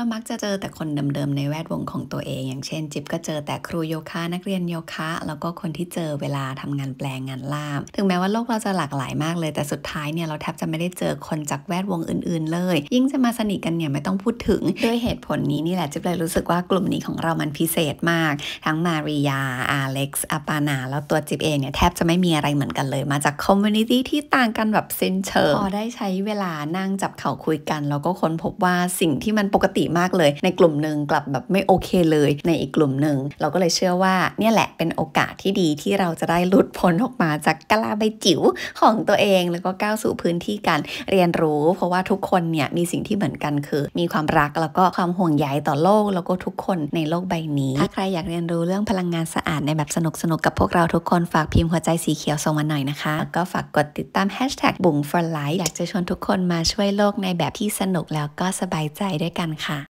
รามักจะเจอแต่คนเดิมๆ ในแวดวงของตัวเองอย่างเช่นจิ๊บก็เจอแต่ครูโยคะนักเรียนโยคะ แล้วก็คนที่เจอเวลาทำงานแปลงงานล่าม ถึงแม้ว่าโลกเราจะหลากหลายมาก เลยแต่สุดท้ายเนี่ยเราแทบจะไม่ได้เจอคนจากแวดวงอื่นๆเลย ยิ่งจะมาสนิทกันเนี่ยไม่ต้องพูดถึงด้วยเหตุผลนี้ นี่แหละ จิ๊บเลยรู้สึกว่ากลุ่มนี้ของเรามันพิเศษมากทั้งมาริยาอาเล็กซ์อาปานาแล้วตัวจิ๊บเองเนี่ยแทบจะไม่มีอะไรเหมือนกันเลย มาจากคอมมูนิตี้ที่ต่างกันแบบเซนเชิงพอได้ใช้เวลานั่งจับเข่าคุยกัน แล้วก็ค้นพบว่าสิ่งที่มันปกติมากเลย ในกลุ่มหนึ่งกลับแบบไม่โอเคเลยในอีกกลุ่มหนึ่งเราก็เลยเชื่อว่า เนี่ยแหละเป็นโอกาสที่ดีที่เราจะได้หลุดพ้นออกมาจากกลาใบจิ๋วของตัวเองแล้วก็ก้าวสู่พื้นที่การเรียนรู้เพราะว่าทุกคนเนี่ยมีสิ่งที่เหมือนกันคือ มีความรักแล้วก็ความห่วงใยต่อโลกแล้วก็ทุกคนในโลกใบนี้ถ้าใครอยากเรียนรู้เรื่องพลังงานสะอาดในแบบสนุกสนุกกับพวกเราทุกคนฝากพิมพ์หัวใจสีเขียวส่งมาหน่อยนะคะก็ฝากกดติดตามแฮชแท็กบุ๋ง for life อยากจะชวนทุกคนมาช่วยโลกในแบบที่สนุกแล้วก็สบายใจด้วยกันค่ะ